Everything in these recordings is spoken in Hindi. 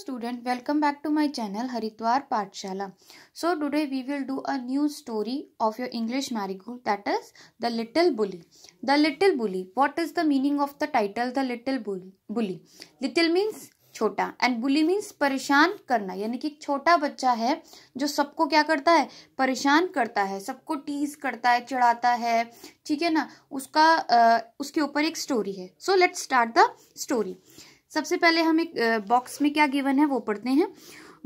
Student welcome back to my channel Haridwar Pathshala so today we will do a new story of your English Marigold that is the little bully the little bully what is the meaning of the title the little bully little means छोटा एंड बुली मीन्स परेशान करना यानी कि छोटा बच्चा है जो सबको क्या करता है परेशान करता है सबको टीज करता है चढ़ाता है ठीक है ना उसका उसके ऊपर एक स्टोरी है so let start the story सबसे पहले हम एक बॉक्स में क्या गिवन है वो पढ़ते हैं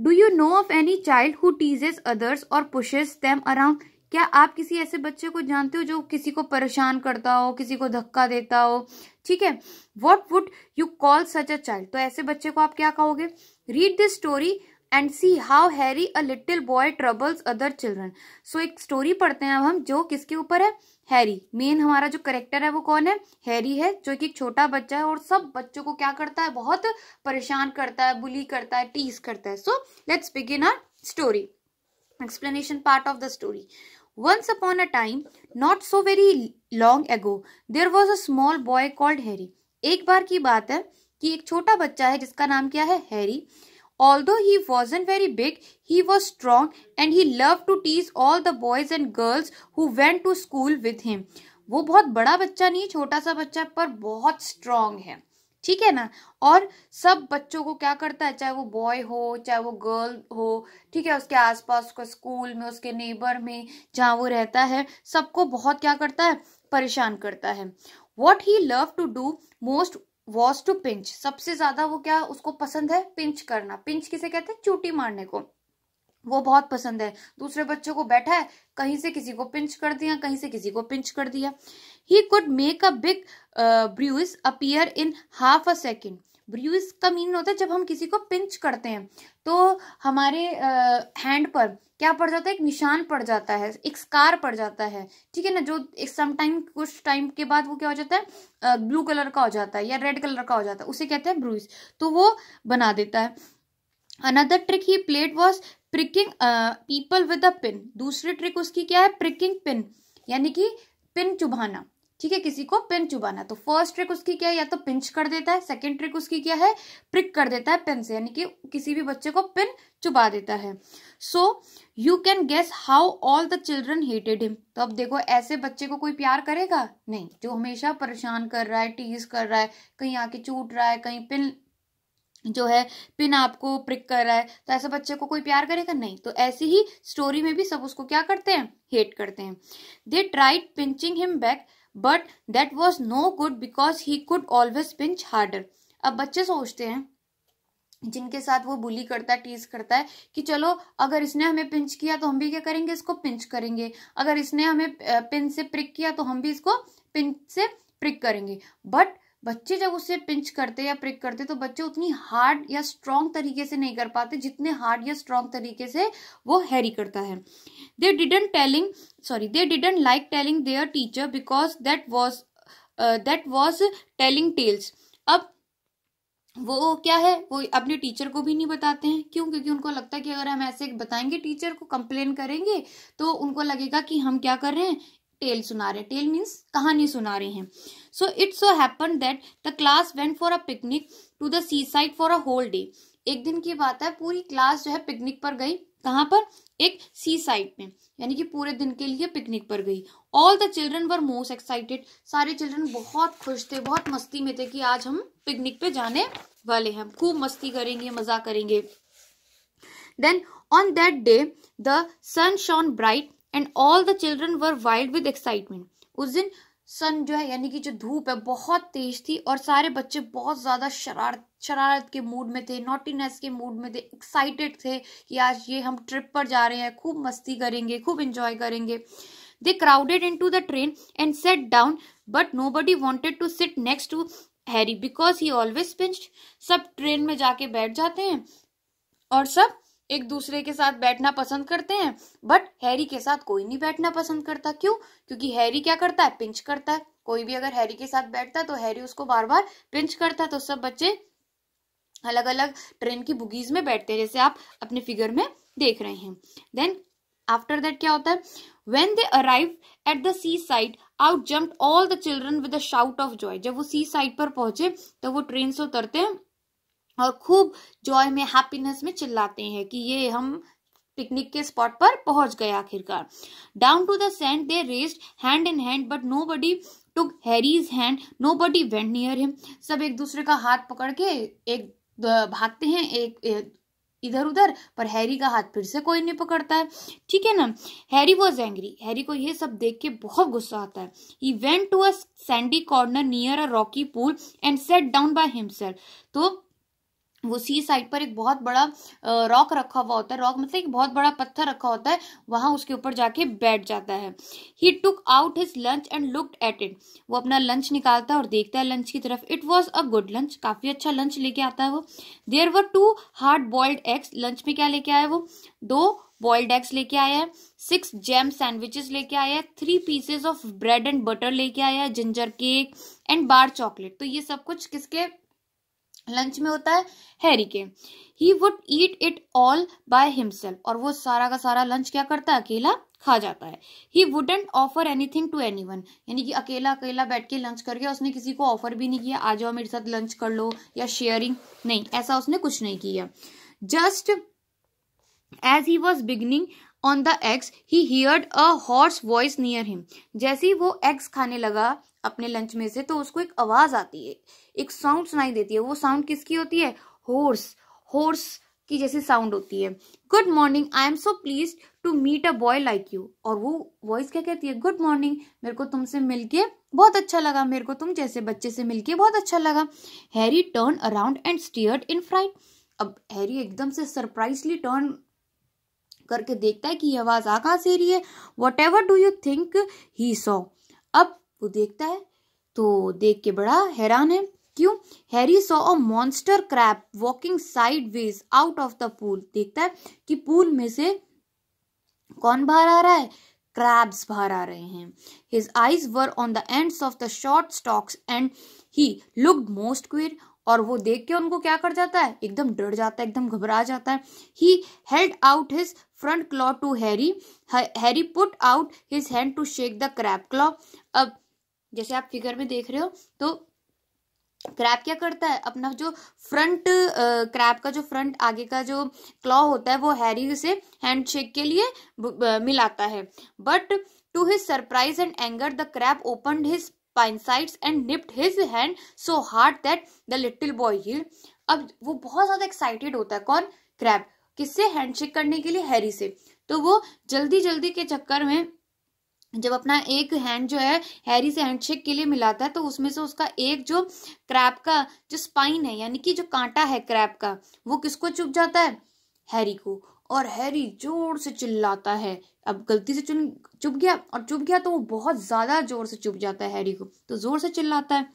do you know of any child who teases others or pushes them around क्या आप किसी ऐसे बच्चे को जानते हो जो किसी को परेशान करता हो किसी को धक्का देता हो ठीक है what would you call such a child तो ऐसे बच्चे को आप क्या कहोगे read this story and see how Harry a little boy troubles other children so एक स्टोरी पढ़ते हैं अब हम जो किसके ऊपर है हैरी मेन हमारा जो करेक्टर है वो कौन है हैरी है जो कि एक छोटा बच्चा है और सब बच्चों को क्या करता है बहुत परेशान करता है बुली करता है टीस करता है so let's begin our story explanation part of the story once upon a time not so very long ago there was a small boy called Harry एक बार की बात है कि एक छोटा बच्चा है जिसका नाम क्या है Harry Although he wasn't very big, he was strong and he loved to tease all the boys and girls who went to school with him. वो बहुत बड़ा बच्चा नहीं छोटा सा बच्चा पर बहुत स्ट्रांग है ठीक है ना और सब बच्चों को क्या करता है चाहे वो बॉय हो चाहे वो गर्ल हो ठीक है उसके आसपास उसके स्कूल में उसके नेबर में जहाँ वो रहता है सबको बहुत क्या करता है परेशान करता है what he love to do most was to pinch सबसे ज्यादा वो क्या उसको पसंद है पिंच करना पिंच किसे कहते हैं चूटी मारने को वो बहुत पसंद है दूसरे बच्चों को बैठा है कहीं से किसी को पिंच कर दिया कहीं से किसी को पिंच कर दिया he could make a big bruise appear in half a second bruise का मीन होता है जब हम किसी को पिंच करते हैं तो हमारे हैंड पर क्या पड़ जाता है एक निशान पड़ जाता है एक स्कार पड़ जाता है ठीक है ना जो एक समटाइम कुछ टाइम के बाद वो क्या हो जाता है ब्लू कलर का हो जाता है या रेड कलर का हो जाता है उसे कहते हैं ब्रूज तो वो बना देता है another trick he played was pricking people with a pin दूसरी ट्रिक उसकी क्या है प्रिकिंग पिन यानी कि पिन चुभाना ठीक है किसी को पेन चुबाना तो फर्स्ट ट्रिक उसकी क्या है या तो पिंच कर देता है सेकेंड ट्रिक उसकी क्या है प्रिक कर देता है पेन से यानी कि किसी भी बच्चे को पेन चुबा देता है so you can guess how all the children hated him तो अब देखो ऐसे बच्चे को कोई प्यार करेगा नहीं जो हमेशा परेशान कर रहा है टीज कर रहा है कहीं आके चूट रहा है कहीं पिन जो है पिन आपको प्रिक कर रहा है तो ऐसे बच्चे को कोई प्यार करेगा नहीं तो ऐसी ही स्टोरी में भी सब उसको क्या करते हैं हेट करते हैं they tried pinching him back but that was no good because he could always pinch harder अब बच्चे सोचते हैं जिनके साथ वो बुली करता है टीज करता है कि चलो अगर इसने हमें पिंच किया तो हम भी क्या करेंगे इसको पिंच करेंगे अगर इसने हमें पिन से प्रिक किया तो हम भी इसको पिन से प्रिक करेंगे बट बच्चे जब उससे पिंच करते या प्रिक करते तो बच्चे उतनी हार्ड या स्ट्रॉन्ग तरीके से नहीं कर पाते जितने हार्ड या स्ट्रॉन्ग तरीके से वो हैरी करता है they didn't telling sorry they didn't like telling their teacher because that was that was telling tales अब वो क्या है वो अपने टीचर को भी नहीं बताते हैं क्यों क्योंकि उनको लगता है कि अगर हम ऐसे बताएंगे टीचर को कंप्लेन करेंगे तो उनको लगेगा कि हम क्या कर रहे हैं टेल सुना रहे टेल मीन्स कहानी सुना रहे हैं so it's so happen that the class went for a picnic to the seaside for a whole day एक दिन की बात है पूरी क्लास जो है पिकनिक पर गई कहाँ पर एक सी साइड में यानी कि पूरे दिन के लिए पिकनिक पर गई all the children were most excited सारे चिल्ड्रन बहुत खुश थे बहुत मस्ती में थे कि आज हम पिकनिक पे जाने वाले हैं खूब मस्ती करेंगे मजा करेंगे then on that day the sun shone bright and all the children were wild with excitement उस दिन सन जो है यानी कि जो धूप है बहुत तेज थी और सारे बच्चे बहुत ज़्यादा शरारत शरारत के मूड में थे नोटिनेस के मूड में थे एक्साइटेड थे कि आज ये हम ट्रिप पर जा रहे हैं खूब मस्ती करेंगे खूब इंजॉय करेंगे they crowded into the train and sat down but nobody wanted to sit next to Harry because he always pinch सब ट्रेन में जाके बैठ जाते हैं और सब एक दूसरे के साथ बैठना पसंद करते हैं बट हैरी के साथ कोई नहीं बैठना पसंद करता क्यों क्योंकि हैरी क्या करता है पिंच करता है कोई भी अगर हैरी के साथ बैठता है तो हैरी उसको बार बार पिंच करता तो सब बच्चे अलग अलग ट्रेन की बुगीज में बैठते हैं जैसे आप अपने फिगर में देख रहे हैं देन आफ्टर दैट क्या होता है when they arrive at the seaside out jump all the children with shout of joy जब वो सी साइड पर पहुंचे तो वो ट्रेन से उतरते हैं और खूब जॉय में हैप्पीनेस में चिल्लाते हैं कि ये हम पिकनिक के स्पॉट पर पहुंच गए आखिरकार down to the sand they raced hand in hand but nobody took Harry's hand nobody went near him सब एक दूसरे का हाथ पकड़ के एक भागते हैं एक, एक इधर उधर पर हैरी का हाथ फिर से कोई नहीं पकड़ता है ठीक है ना हैरी वॉज एंग्री हैरी को ये सब देख के बहुत गुस्सा आता है he went to a sandy corner near a rocky pool and sat down by himself तो वो सी साइड पर एक बहुत बड़ा रॉक रखा हुआ होता है रॉक मतलब एक बहुत बड़ा पत्थर रखा होता है वहां उसके ऊपर जाके बैठ जाता है he took out his lunch and looked at it वो अपना लंच निकालता है और देखता है लंच की तरफ it was a good lunch काफी अच्छा लंच लेके आता है वो there were two hard boiled eggs lunch में क्या लेके आया वो दो बॉइल्ड एग्स लेके आया है सिक्स जैम सैंडविचेस लेके आया है three pieces of bread and butter लेके आया है ginger cake and bar chocolate तो ये सब कुछ किसके लंच में होता है हैरी के he would eat it all by himself और वो सारा का सारा लंच क्या करता है अकेला खा जाता है he wouldn't offer anything to anyone यानी कि अकेला अकेला बैठ के लंच कर गया उसने किसी को ऑफर भी नहीं किया आ जाओ मेरे साथ लंच कर लो या शेयरिंग नहीं ऐसा उसने कुछ नहीं किया just as he was beginning on the eggs he heard a hoarse voice near him जैसे ही वो एग्स खाने लगा अपने लंच में से तो उसको एक आवाज आती है एक साउंड सुनाई देती है वो साउंड किसकी होती है हॉर्स हॉर्स की जैसी साउंड होती है good morning I am so pleased to meet a boy like you और वो वॉइस क्या कहती है गुड मॉर्निंग मेरे को तुमसे मिलके बहुत अच्छा लगा मेरे को तुम जैसे बच्चे से मिलके बहुत अच्छा लगा Harry turn around and stared in fright अब हैरी एकदम से सरप्राइजली टर्न करके देखता है कि ये आवाज़ आ कहाँ से रही है whatever do you think he saw अब वो देखता है तो देख के बड़ा हैरान है क्यों Harry saw a monster crab walking sideways out of the pool देखता है कि पूल में से कौन बाहर आ रहा है क्रैब्स बाहर आ रहे हैं his eyes were on the ends of the short stalks and he look most queer और वो देख के उनको क्या कर जाता है एकदम डर जाता है एकदम घबरा जाता है he held out his front claw to Harry Harry put out his hand to shake the crab claw अब जैसे आप फिगर में देख रहे हो तो क्रैप क्या करता है अपना जो फ्रंट क्रैप का जो फ्रंट आगे का जो क्लॉ होता है वो हैरी से हैंड शेक के लिए मिलाता है but to his surprise and anger the crab open his pincers and nipped his hand so hard that the little boy हिल अब वो बहुत ज्यादा एक्साइटेड होता है कौन क्रैब किससे हैंडशेक करने के लिए हैरी से तो वो जल्दी जल्दी के चक्कर में जब अपना एक हैंड जो है हैरी से हैंडशेक के लिए मिलाता है तो उसमें से उसका एक जो क्रैप का जो स्पाइन है यानी कि जो कांटा है क्रैप का वो किसको चुप जाता है हैरी को और हैरी जोर से चिल्लाता है अब गलती से चुन चुप गया और चुप गया तो वो बहुत ज़्यादा ज़ोर से चुप जाता है हैरी को तो ज़ोर से चिल्लाता है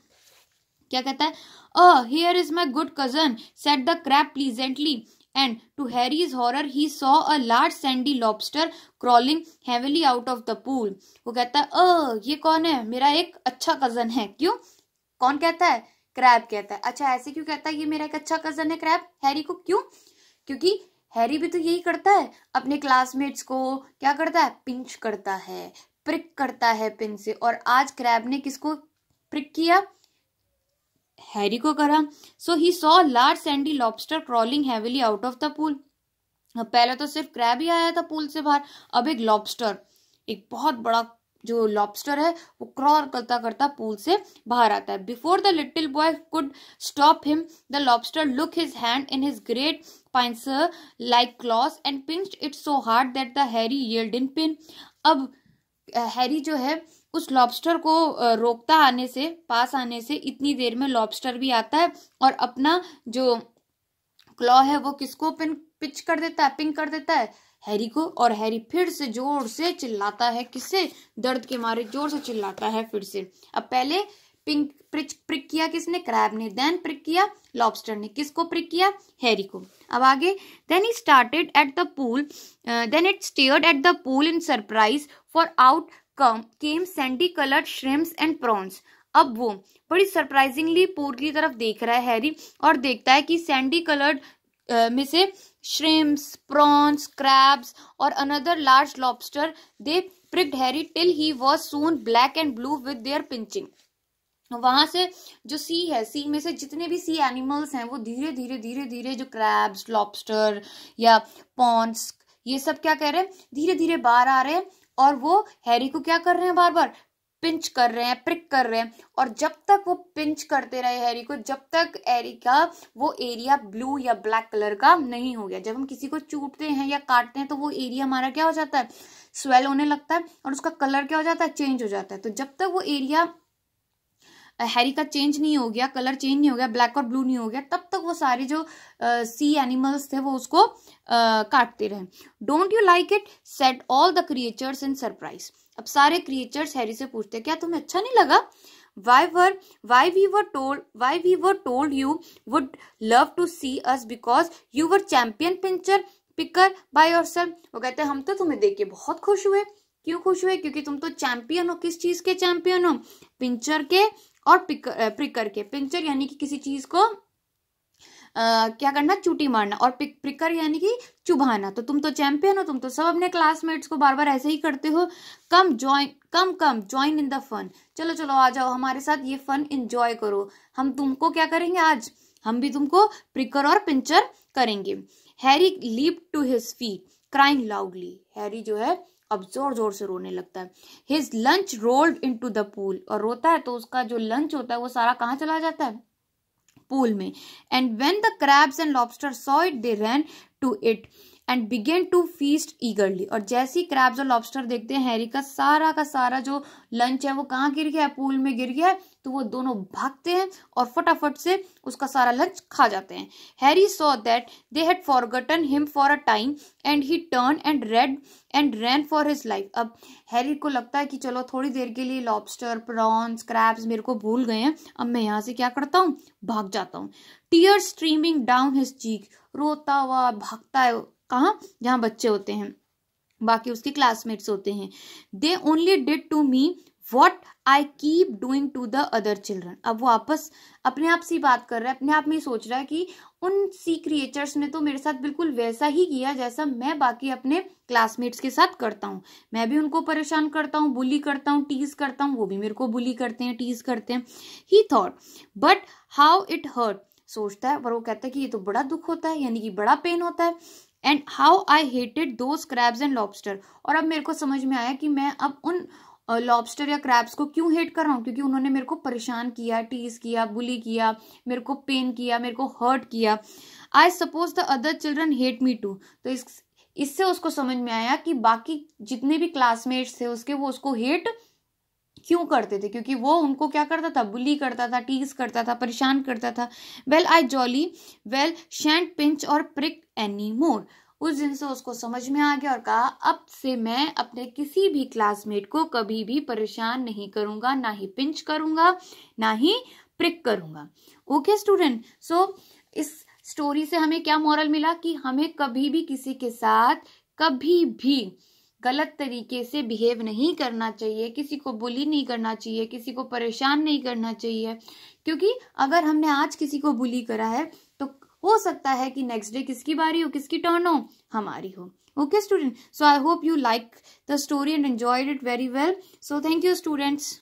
क्या कहता है ah here is my good cousin said the crab pleasantly to Harry's horror he saw a large sandy lobster crawling heavily out of the pool वो कहता है अ ये कौन है मेरा एक अच्छा कजन है क्यों कौन कहता है क्रैब कहता है अच्छा ऐसे क्यों कहता है ये मेरा एक अच्छा कजन है क्रैब हैरी को क्यों क्योंकि हैरी भी तो यही करता है अपने क्लासमेट्स को क्या करता है पिंच करता है प्रिक करता है पिन से और आज क्रैब ने किसको प्रिक किया हैरी को करा so he saw large sandy lobster crawling heavily out of the pool पहले तो सिर्फ क्रैब ही आया था पूल से बाहर अब एक लॉबस्टर एक बहुत बड़ा जो लॉबस्टर है वो क्रॉल करता करता पूल से बाहर आता है before the little boy could stop him the lobster took his hand in his great pincer like claws and pinch it so hard that the Harry yelled in pain अब हैरी जो है उस लॉबस्टर को रोकता आने से पास आने से इतनी देर में लॉबस्टर भी आता है और अपना जो क्लॉ है वो किसको पिन पिच कर देता है पिंक कर देता है हैरी को और हैरी फिर से जोर से चिल्लाता है किससे दर्द के मारे जोर से चिल्लाता है फिर से अब पहले पिंक प्रिच प्रिक किया किसने क्रैब ने देन प्रिक किया लॉबस्टर ने किसको प्रिक किया हैरी को अब आगे then he started at the pool then it stared at the pool in surprise for out come came sandy coloured shrimps and prawns अब वो बड़ी सरप्राइजिंगली पूल की तरफ देख रहा है हैरी और देखता है कि सैंडी कलर्ड में से श्रिम्स प्रॉन्स क्रैब्स और another large lobster they pricked Harry till he was soon black and blue with their pinching वहां से जो सी है सी में से जितने भी सी एनिमल्स हैं वो धीरे धीरे धीरे धीरे जो क्रैब्स लॉबस्टर या पॉन्स ये सब क्या कह रहे हैं धीरे धीरे बाहर आ रहे हैं और वो हैरी को क्या कर रहे हैं बार बार पिंच कर रहे हैं प्रिक कर रहे हैं और जब तक वो पिंच करते रहे हैरी को जब तक एरी का वो एरिया ब्लू या ब्लैक कलर का नहीं हो गया जब हम किसी को चूटते हैं या काटते हैं तो वो एरिया हमारा क्या हो जाता है स्वेल होने लगता है और उसका कलर क्या हो जाता है चेंज हो जाता है तो जब तक वो एरिया हैरी का चेंज नहीं हो गया कलर चेंज नहीं हो गया ब्लैक और ब्लू नहीं हो गया तब तक वो सारे जो सी uh, एनिमल्स थे वो उसको uh, काटते रहे don't you like it said all the creatures in surprise अब सारे क्रिएचर्स हैरी से पूछते हैं क्या तुम्हें अच्छा नहीं लगा why were why we were told why we were told you would love to see us because you were champion pincher picker by yourself वो कहते हैं हम तो तुम्हें देख के बहुत खुश हुए क्यों खुश हुए क्योंकि तुम तो चैंपियन हो किस चीज के चैंपियन हो पिंचर के और पिकर प्रिकर eh, के पिंचर यानी कि किसी चीज को क्या करना चूटी मारना और प्रिकर यानी कि चुभाना तो तुम तो चैंपियन हो तुम तो सब अपने क्लासमेट्स को बार बार ऐसे ही करते हो come join come come join in the fun चलो चलो आ जाओ हमारे साथ ये फन इंजॉय करो हम तुमको क्या करेंगे आज हम भी तुमको प्रिकर और पिंचर करेंगे Harry leap to his feet crying loudly Harry जो है अब जोर जोर से रोने लगता है his lunch rolled into the pool और रोता है तो उसका जो लंच होता है वो सारा कहाँ चला जाता है पूल में and when the crabs and lobster saw it they ran to it and began to feast eagerly और जैसे ही क्रैब्स और लॉबस्टर देखते हैं हैरी का सारा का सारा जो लंच है वो कहाँ गिर गया है पूल में गिर गया है तो वो दोनों भागते हैं और फटाफट से उसका सारा लंच खा जाते हैं Harry saw that they had forgotten him for a time and he turn and fled and ran for his life अब हैरी को लगता है कि चलो थोड़ी देर के लिए लॉबस्टर प्रॉन्स क्रैब्स मेरे को भूल गए हैं अब मैं यहाँ से क्या करता हूँ भाग जाता हूँ tear streaming down his cheek रोता हुआ भागता है कहा जहाँ बच्चे होते हैं बाकी उसके क्लासमेट्स होते हैं they only did to me what I keep doing to the other children अब वो आपस अपने आप से बात कर रहा है अपने आप में सोच रहा है कि उन सी क्रिएटर्स ने तो मेरे साथ बिल्कुल वैसा ही किया जैसा मैं बाकी अपने क्लासमेट्स के साथ करता हूँ मैं भी उनको परेशान करता हूँ बुली करता हूँ टीज करता हूँ वो भी मेरे को बुली करते हैं टीज करते हैं he thought but how it hurt सोचता है पर वो कहता है कि ये तो बड़ा दुख होता है यानी कि बड़ा पेन होता है and how I hated those crabs and lobster और अब मेरे को समझ में आया कि मैं अब उन लॉबस्टर या क्रैब्स को क्यों हेट कर रहा हूँ क्योंकि उन्होंने मेरे को परेशान किया टीज किया बुली किया मेरे को पेन किया मेरे को हर्ट किया I suppose the other children hate me too तो इस इससे उसको समझ में आया कि बाकी जितने भी क्लासमेट्स थे उसके वो उसको हेट क्यों करते थे क्योंकि वो उनको क्या करता था बुली करता था टीज करता था परेशान करता था well I jolly well shan't pinch और प्रिक एनी मोर उस दिन से उसको समझ में आ गया और कहा अब से मैं अपने किसी भी क्लासमेट को कभी भी परेशान नहीं करूंगा ना ही पिंच करूंगा ना ही प्रिक करूंगा ओके स्टूडेंट सो इस स्टोरी से हमें क्या मॉरल मिला कि हमें कभी भी किसी के साथ कभी भी गलत तरीके से बिहेव नहीं करना चाहिए किसी को बुली नहीं करना चाहिए किसी को परेशान नहीं करना चाहिए क्योंकि अगर हमने आज किसी को बुली करा है तो हो सकता है कि नेक्स्ट डे किसकी बारी हो किसकी टर्न हो हमारी हो okay student so I hope you like the story and enjoyed it very well so thank you students